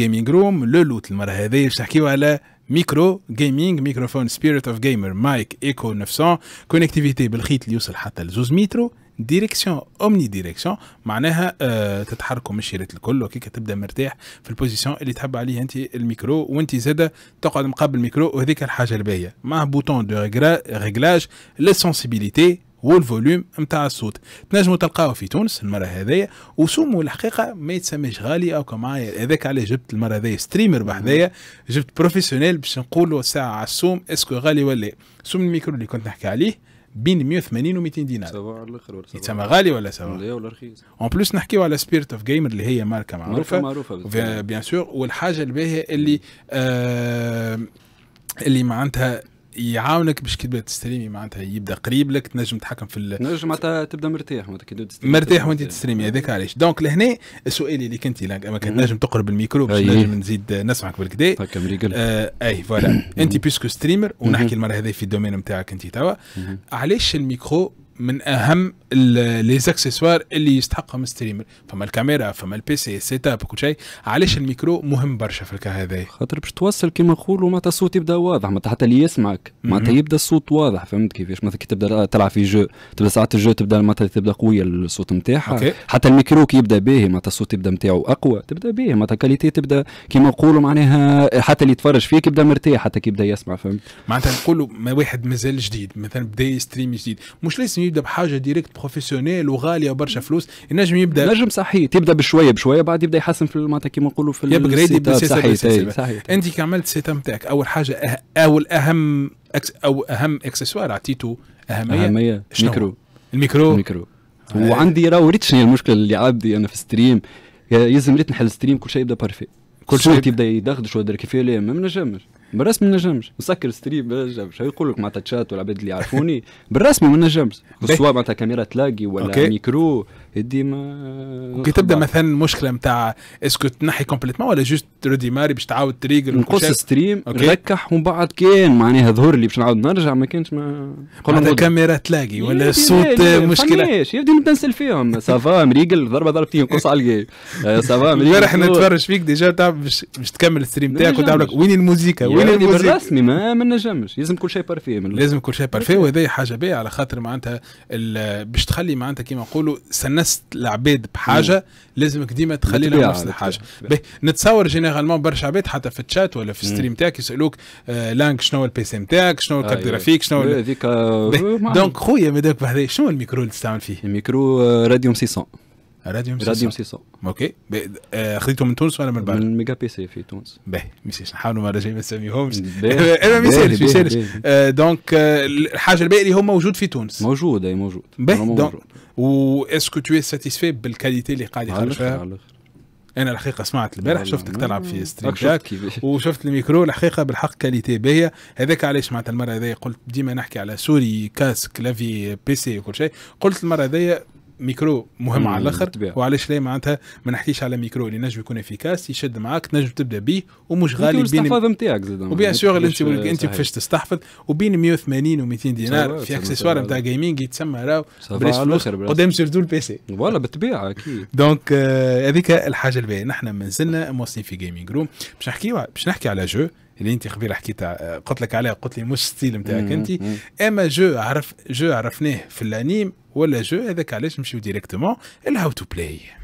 جيمنج روم لولوت المره هذه باش نحكيو على ميكرو جيمنج ميكروفون سبيريت اوف جيمر مايك ايكو 900 كونكتيفيتي بالخيط اللي يوصل حتى لزوز مترو ديريكسيون اومني ديريكسيون معناها آه تتحركوا من الشريط الكل وكيك تبدا مرتاح في البوزيسيون اللي تحب عليه انت الميكرو وانت زاده تقعد مقابل الميكرو وهذيك الحاجه الباهيه مع بوتون دو ريغلاج سونسيبيليتي والفوليوم نتاع الصوت تنجموا تلقاوه في تونس المره هذيا وسومو الحقيقه ما يتسميش غالي او كمعايا هذاك علاش جبت المره هذيا ستريمر بحذايا جبت بروفيسيونيل باش نقولوا ساعه على السوم اسكو غالي ولا سوم الميكرو اللي كنت نحكي عليه بين 180 و 200 دينار سبعة على الاخر ولا يتسمى غالي ولا سبعة لا ولا رخيص اون بلوس نحكيو على سبيرت اوف جيمر اللي هي ماركه معروفه ماركه معروفه بيان سور والحاجه الباهيه اللي آه اللي معناتها يعاونك باش كي تبدا تستريمي معناتها يبدا قريب لك تنجم تتحكم في ال... نجم معناتها تبدا مرتاح معناتها كي تبدا مرتاح وانت تستريمي هذاك علاش دونك لهنا سؤالي اللي كنت اما كنت نجم تقرب الميكرو باش نجم نزيد نسمعك بالكدا آه اي فوالا انت بيسكو ستريمر ونحكي المره هذه في الدومين نتاعك انت توا علاش الميكرو من اهم لي زاكسيسوار اللي يستحقهم ستريمر فما الكاميرا فما البيسي السيت اب كل شيء علاش الميكرو مهم برشا في الكا هذايا خاطر باش توصل كيما نقولوا معناتها الصوت يبدا واضح معناتها حتى اللي يسمعك معناتها يبدا الصوت واضح فهمت كيفاش مثلا كي تبدا تلعب في جو تبدا ساعات الجو تبدا معناتها تبدا قويه الصوت نتاعها حتى الميكرو كي يبدا باهي معناتها الصوت يبدا نتاعو اقوى تبدا باهي معناتها كاليتي تبدا كيما نقولوا معناها حتى اللي يتفرج فيك يبدا مرتاح حتى كي يبدا يسمع فهمت معناتها نقولوا واحد مازال جديد مثلا بدا يستريم جديد مش لازم يبدا بحاجه ديريكت بروفيسيونيل وغاليه برشا فلوس ينجم يبدا نجم صحيح تبدا بشويه بشويه بعد يبدا يحسن في معناتها كيما نقولوا في يبغريدي بالسياسه صحيح, صحيح انت كي عملت سيت نتاعك اول حاجه أه- او الاهم او اهم اكسسوار اعطيته اهميه اهميه ميكرو الميكرو الميكرو آه. وعندي راهو ريت المشكله اللي عندي انا في ستريم يلزم ريت نحل ستريم كل شيء يبدا بارفي كل شيء يبدا يدغدش ولا كيف لا ما نجمش بالرسمي ما نجمش نسكر ستريم ما نجمش يقول لك معناتها تشات والعباد اللي يعرفوني بالرسمي ما نجمش سواء معناتها كاميرا تلاقي ولا ميكرو ديما كي تبدا مثلا مشكله نتاع اسكو تنحي كومبليتمون ولا جوست ريديماري باش تعاود تريجر نقص ستريم نركح ومن بعد كان معناها ظهر لي باش نعاود نرجع ما كانش ما معناتها كاميرا تلاقي ولا الصوت مشكله يبدو نبدا نسال فيهم سافا مريقل ضربه ضربتين نقص على الجيم سافا آه، مريقل احنا نتفرج فيك ديجا باش تكمل الستريم تاعك وتعمل وين الموزيكا وين الموزيكا بالرسمي ما نجمش لازم كل شيء بارفي لازم كل شيء بارفي وهذه حاجه باهيه على خاطر معناتها باش تخلي معناتها كيما نقولوا سنة ناس العباد بحاجه لازمك ديما تخلي لهم نفس الحاجه نتصور جينيرالمون برشا عباد حتى في الشات ولا في الستريم تاعك يسالوك آه لانك شنو البي سي نتاعك شنو الكارت أيوة. جرافيك شنو هذيك آه، دونك خويا ماداك بحذايا شنو الميكرو اللي تستعمل فيه؟ الميكرو راديوم آه، 600 راديوم سيسا راديوم سيسا اوكي آه خديته من تونس ولا من بعد؟ من ميجا بي سي في تونس باهي ميسيش نحاولوا مره جايه ما نسميهمش يسالش ما إيه، إيه، يسالش آه، دونك آه، الحاجه الباقي اللي هو موجود في تونس موجود اي موجود باهي دونك و اسكو تو ساتيسفي بالكاليتي اللي قاعد يخرج فيها؟ انا الحقيقه سمعت البارح شفتك تلعب في ستريم جاك وشفت الميكرو الحقيقه بالحق كاليتي باهيه هذاك علاش معناتها المره هذيا قلت ديما نحكي على سوري كاس كلافي بي سي وكل شيء قلت المره هذيا ميكرو مهم على الاخر وعلاش لا معناتها ما نحكيش على ميكرو اللي نجم يكون افيكاس يشد معاك تنجم تبدا به ومش غالي بين الاستحفاظ نتاعك زاد وبيان سور انت انت كيفاش تستحفظ وبين 180 و200 دينار في اكسسوار نتاع جيمنج يتسمى راهو قدام سيرتو البي سي فوالا بالطبيعه اكيد دونك euh, هذيك الحاجه الباهيه نحن مازلنا مواصلين في جيمنج روم باش نحكي باش نحكي على جو اللي انت خبيره حكيتها آه، قلت لك عليها قلت لي مش ستيل نتاعك انت اما جو عرف جو عرفناه في الانيم ولا جو هذاك علاش نمشيو ديريكتومون الهاو تو بلاي